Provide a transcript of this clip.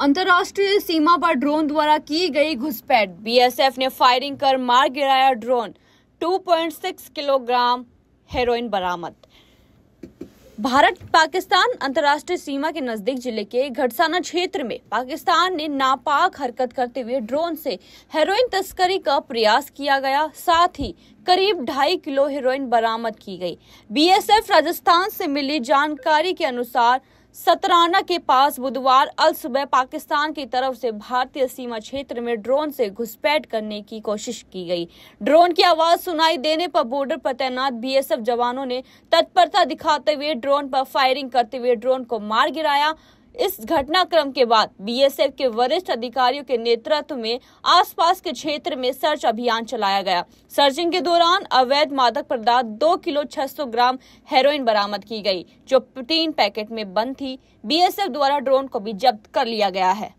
अंतर्राष्ट्रीय सीमा पर ड्रोन द्वारा की गई घुसपैठ बीएसएफ ने फायरिंग कर मार गिराया ड्रोन 2.6 किलोग्राम हेरोइन बरामद भारत पाकिस्तान अंतर्राष्ट्रीय सीमा के नजदीक जिले के घटसाना क्षेत्र में पाकिस्तान ने नापाक हरकत करते हुए ड्रोन से हेरोइन तस्करी का प्रयास किया गया साथ ही करीब ढाई किलो हेरोइन बरामद की गई बीएसएफ राजस्थान से मिली जानकारी के अनुसार सतराना के पास बुधवार अल सुबह पाकिस्तान की तरफ से भारतीय सीमा क्षेत्र में ड्रोन से घुसपैठ करने की कोशिश की गई ड्रोन की आवाज सुनाई देने पर बॉर्डर पर तैनात बीएसएफ जवानों ने तत्परता दिखाते हुए ड्रोन पर फायरिंग करते हुए ड्रोन को मार गिराया इस घटनाक्रम के बाद बीएसएफ के वरिष्ठ अधिकारियों के नेतृत्व में आसपास के क्षेत्र में सर्च अभियान चलाया गया सर्चिंग के दौरान अवैध मादक पदार्थ दो किलो सौ ग्राम हेरोइन बरामद की गई जो तीन पैकेट में बंद थी बीएसएफ द्वारा ड्रोन को भी जब्त कर लिया गया है